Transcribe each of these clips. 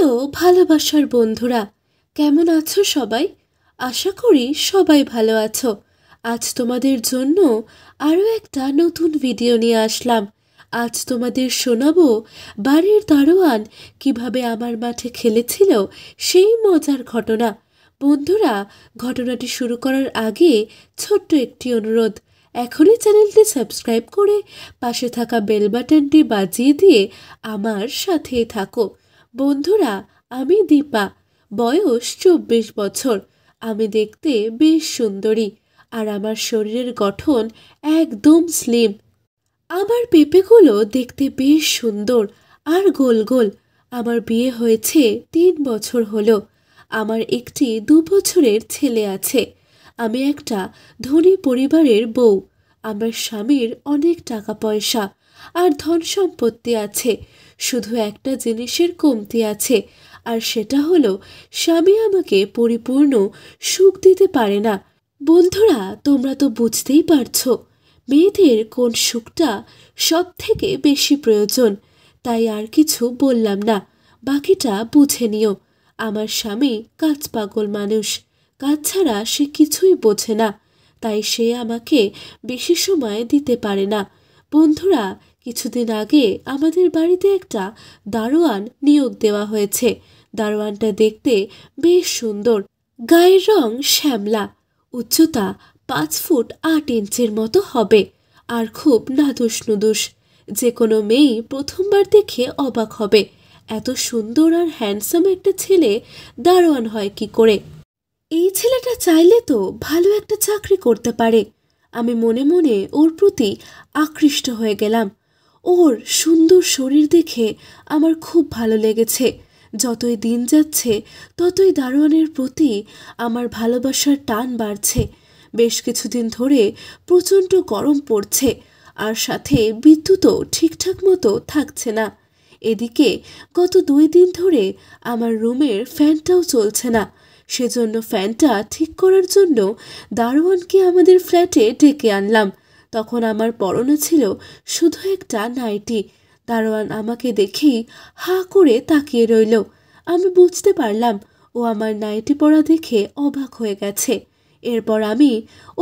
প্রিয় ভালোবাসার বন্ধুরা কেমন আছো সবাই আশা করি সবাই ভালো আছো আজ তোমাদের জন্য আরও একটা নতুন ভিডিও নিয়ে আসলাম আজ তোমাদের শোনাবো বাড়ির দারোয়ান কিভাবে আমার মাঠে খেলেছিল সেই মজার ঘটনা বন্ধুরা ঘটনাটি শুরু করার আগে ছোট্ট একটি অনুরোধ এখনই চ্যানেলটি সাবস্ক্রাইব করে পাশে থাকা বেল বাটনটি বাজিয়ে দিয়ে আমার সাথে থাকো বন্ধুরা আমি দীপা বয়স চব্বিশ বছর আমি দেখতে বেশ সুন্দরী আর আমার শরীরের গঠন একদম স্লিম আমার পেঁপেগুলো দেখতে বেশ সুন্দর আর গোল গোল আমার বিয়ে হয়েছে তিন বছর হলো আমার একটি দু বছরের ছেলে আছে আমি একটা ধনী পরিবারের বউ আমার স্বামীর অনেক টাকা পয়সা আর ধন সম্পত্তি আছে শুধু একটা জিনিসের কমতি আছে আর সেটা হলো স্বামী আমাকে পরিপূর্ণ সুখ দিতে পারে না বন্ধুরা তোমরা তো বুঝতেই পারছো মেয়েদের কোন সুখটা সব থেকে বেশি প্রয়োজন তাই আর কিছু বললাম না বাকিটা বুঝে নিও আমার স্বামী কাজ পাগল মানুষ কাজ ছাড়া সে কিছুই বোঝে না তাই সে আমাকে বেশি সময় দিতে পারে না বন্ধুরা কিছুদিন আগে আমাদের বাড়িতে একটা দারোয়ান নিয়োগ দেওয়া হয়েছে দারোয়ানটা দেখতে বেশ সুন্দর গায়ের রং শ্যামলা উচ্চতা পাঁচ ফুট আট ইঞ্চের মতো হবে আর খুব নাদুস নুদুস যে কোনো মেয়েই প্রথমবার দেখে অবাক হবে এত সুন্দর আর হ্যান্ডসাম একটা ছেলে দারোয়ান হয় কি করে এই ছেলেটা চাইলে তো ভালো একটা চাকরি করতে পারে আমি মনে মনে ওর প্রতি আকৃষ্ট হয়ে গেলাম ওর সুন্দর শরীর দেখে আমার খুব ভালো লেগেছে যতই দিন যাচ্ছে ততই দারোয়ানের প্রতি আমার ভালোবাসার টান বাড়ছে বেশ কিছুদিন ধরে প্রচণ্ড গরম পড়ছে আর সাথে বিদ্যুৎও ঠিকঠাক মতো থাকছে না এদিকে গত দুই দিন ধরে আমার রুমের ফ্যানটাও চলছে না সেজন্য ফ্যানটা ঠিক করার জন্য দারোয়ানকে আমাদের ফ্ল্যাটে ডেকে আনলাম তখন আমার পরনে ছিল শুধু একটা নাইটি দারোয়ান আমাকে দেখেই হা করে তাকিয়ে রইল আমি বুঝতে পারলাম ও আমার নাইটি পরা দেখে অবাক হয়ে গেছে এরপর আমি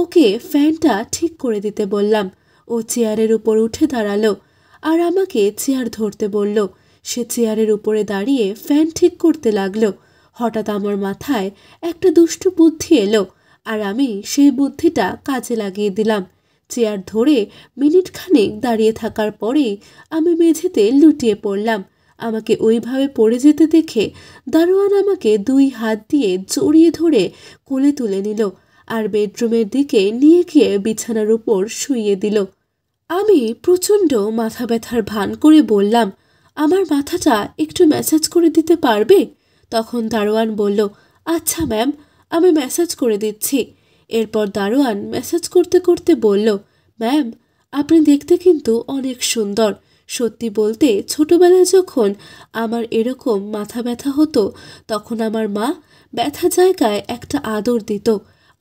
ওকে ফ্যানটা ঠিক করে দিতে বললাম ও চেয়ারের উপর উঠে দাঁড়ালো আর আমাকে চেয়ার ধরতে বলল সে চেয়ারের উপরে দাঁড়িয়ে ফ্যান ঠিক করতে লাগলো হঠাৎ আমার মাথায় একটা দুষ্ট বুদ্ধি এলো আর আমি সেই বুদ্ধিটা কাজে লাগিয়ে দিলাম চেয়ার ধরে মিনিট খানেক দাঁড়িয়ে থাকার পরেই আমি মেঝেতে লুটিয়ে পড়লাম আমাকে ওইভাবে পড়ে যেতে দেখে দারোয়ান আমাকে দুই হাত দিয়ে জড়িয়ে ধরে কোলে তুলে নিল আর বেডরুমের দিকে নিয়ে গিয়ে বিছানার উপর শুইয়ে দিল আমি প্রচণ্ড মাথা ব্যথার ভান করে বললাম আমার মাথাটা একটু ম্যাসাজ করে দিতে পারবে তখন দারোয়ান বলল আচ্ছা ম্যাম আমি ম্যাসাজ করে দিচ্ছি এরপর দারোয়ান মেসেজ করতে করতে বলল ম্যাম আপনি দেখতে কিন্তু অনেক সুন্দর সত্যি বলতে ছোটবেলায় যখন আমার এরকম মাথা ব্যথা হতো তখন আমার মা ব্যথা জায়গায় একটা আদর দিত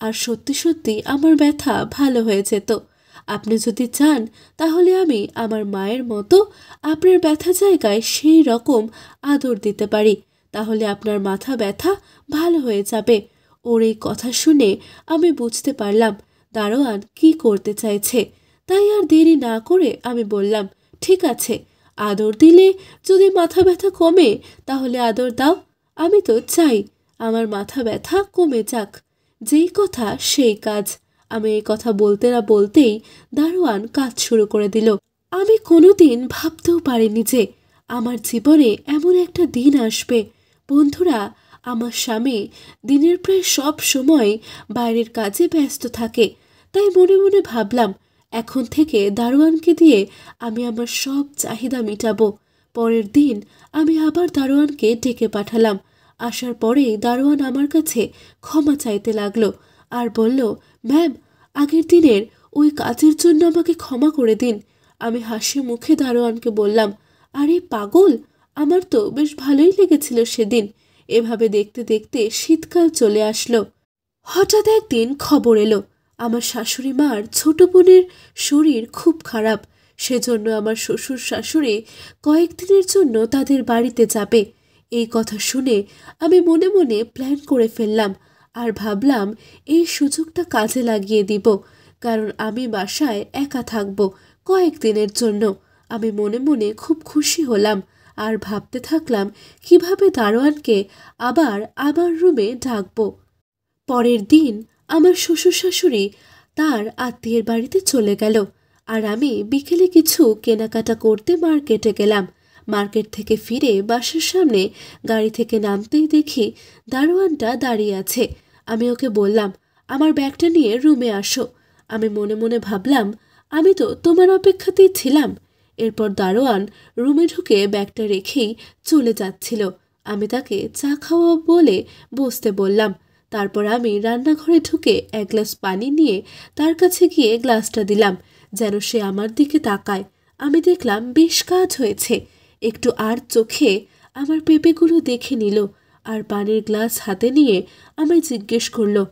আর সত্যি সত্যি আমার ব্যথা ভালো হয়ে যেত আপনি যদি চান তাহলে আমি আমার মায়ের মতো আপনার ব্যথা জায়গায় সেই রকম আদর দিতে পারি তাহলে আপনার মাথা ব্যথা ভালো হয়ে যাবে ওর এই কথা শুনে আমি বুঝতে পারলাম দারোয়ান কি করতে চাইছে তাই আর দেরি না করে আমি বললাম ঠিক আছে আদর দিলে যদি মাথা ব্যথা কমে তাহলে আদর দাও আমি তো চাই আমার মাথা ব্যথা কমে যাক যেই কথা সেই কাজ আমি এই কথা বলতে না বলতেই দারোয়ান কাজ শুরু করে দিল আমি কোনোদিন ভাবতেও পারিনি যে আমার জীবনে এমন একটা দিন আসবে বন্ধুরা আমার স্বামী দিনের প্রায় সব সময় বাইরের কাজে ব্যস্ত থাকে তাই মনে মনে ভাবলাম এখন থেকে দারোয়ানকে দিয়ে আমি আমার সব চাহিদা মিটাবো পরের দিন আমি আবার দারোয়ানকে ডেকে পাঠালাম আসার পরেই দারোয়ান আমার কাছে ক্ষমা চাইতে লাগলো আর বলল ম্যাম আগের দিনের ওই কাজের জন্য আমাকে ক্ষমা করে দিন আমি হাসি মুখে দারোয়ানকে বললাম আরে পাগল আমার তো বেশ ভালোই লেগেছিল সেদিন এভাবে দেখতে দেখতে শীতকাল চলে আসলো হঠাৎ একদিন খবর এলো আমার শাশুড়ি মার ছোট বোনের শরীর খুব খারাপ সেজন্য আমার শ্বশুর শাশুড়ি কয়েকদিনের জন্য তাদের বাড়িতে যাবে এই কথা শুনে আমি মনে মনে প্ল্যান করে ফেললাম আর ভাবলাম এই সুযোগটা কাজে লাগিয়ে দিব কারণ আমি বাসায় একা থাকব কয়েকদিনের জন্য আমি মনে মনে খুব খুশি হলাম আর ভাবতে থাকলাম কিভাবে দারোয়ানকে আবার আমার রুমে ডাকব পরের দিন আমার শ্বশুর শাশুড়ি তার আত্মীয়ের বাড়িতে চলে গেল আর আমি বিকেলে কিছু কেনাকাটা করতে মার্কেটে গেলাম মার্কেট থেকে ফিরে বাসের সামনে গাড়ি থেকে নামতেই দেখি দারোয়ানটা দাঁড়িয়ে আছে আমি ওকে বললাম আমার ব্যাগটা নিয়ে রুমে আসো আমি মনে মনে ভাবলাম আমি তো তোমার অপেক্ষাতেই ছিলাম এরপর দারোয়ান রুমে ঢুকে ব্যাগটা রেখেই চলে যাচ্ছিল আমি তাকে চা খাওয়া বলে বসতে বললাম তারপর আমি রান্নাঘরে ঢুকে এক গ্লাস পানি নিয়ে তার কাছে গিয়ে গ্লাসটা দিলাম যেন সে আমার দিকে তাকায় আমি দেখলাম বেশ কাজ হয়েছে একটু আর চোখে আমার পেঁপেগুলো দেখে নিল আর পানির গ্লাস হাতে নিয়ে আমায় জিজ্ঞেস করলো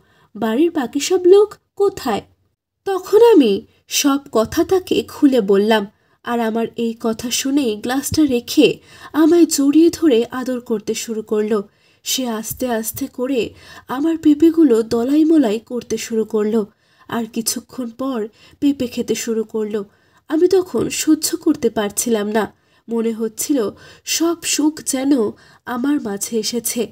বাড়ির বাকি সব লোক কোথায় তখন আমি সব কথা তাকে খুলে বললাম আর আমার এই কথা শুনেই গ্লাসটা রেখে আমায় জড়িয়ে ধরে আদর করতে শুরু করলো সে আস্তে আস্তে করে আমার পেঁপেগুলো দলাই মলাই করতে শুরু করলো আর কিছুক্ষণ পর পেঁপে খেতে শুরু করলো আমি তখন সহ্য করতে পারছিলাম না মনে হচ্ছিল সব সুখ যেন আমার মাঝে এসেছে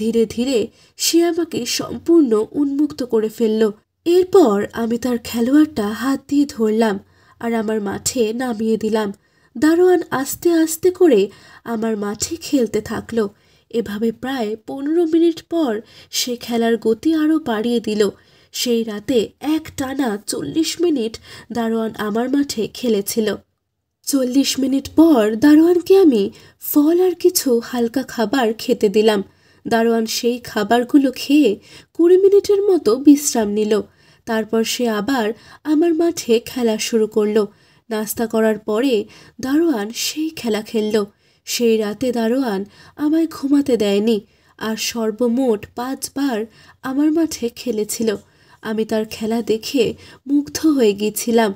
ধীরে ধীরে সে আমাকে সম্পূর্ণ উন্মুক্ত করে ফেলল এরপর আমি তার খেলোয়াড়টা হাত দিয়ে ধরলাম আর আমার মাঠে নামিয়ে দিলাম দারোয়ান আস্তে আস্তে করে আমার মাঠে খেলতে থাকলো এভাবে প্রায় পনেরো মিনিট পর সে খেলার গতি আরও বাড়িয়ে দিল সেই রাতে এক টানা চল্লিশ মিনিট দারোয়ান আমার মাঠে খেলেছিল চল্লিশ মিনিট পর দারোয়ানকে আমি ফল আর কিছু হালকা খাবার খেতে দিলাম দারোয়ান সেই খাবারগুলো খেয়ে কুড়ি মিনিটের মতো বিশ্রাম নিল তারপর সে আবার আমার মাঠে খেলা শুরু করলো নাস্তা করার পরে দারোয়ান সেই খেলা খেললো সেই রাতে দারোয়ান আমায় ঘুমাতে দেয়নি আর সর্বমোট পাঁচবার আমার মাঠে খেলেছিল আমি তার খেলা দেখে মুগ্ধ হয়ে গিয়েছিলাম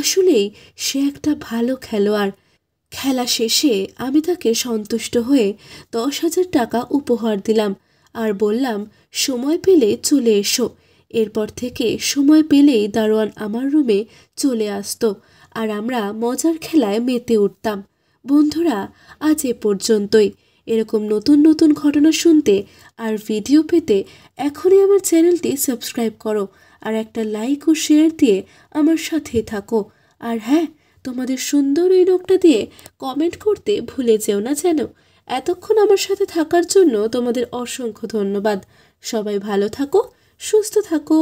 আসলেই সে একটা ভালো খেলোয়াড় খেলা শেষে আমি তাকে সন্তুষ্ট হয়ে দশ হাজার টাকা উপহার দিলাম আর বললাম সময় পেলে চলে এসো এরপর থেকে সময় পেলেই দারোয়ান আমার রুমে চলে আসতো আর আমরা মজার খেলায় মেতে উঠতাম বন্ধুরা আজ এ পর্যন্তই এরকম নতুন নতুন ঘটনা শুনতে আর ভিডিও পেতে এখনই আমার চ্যানেলটি সাবস্ক্রাইব করো আর একটা লাইক ও শেয়ার দিয়ে আমার সাথে থাকো আর হ্যাঁ তোমাদের সুন্দর এই নোকটা দিয়ে কমেন্ট করতে ভুলে যেও না যেন এতক্ষণ আমার সাথে থাকার জন্য তোমাদের অসংখ্য ধন্যবাদ সবাই ভালো থাকো সুস্থ থাকো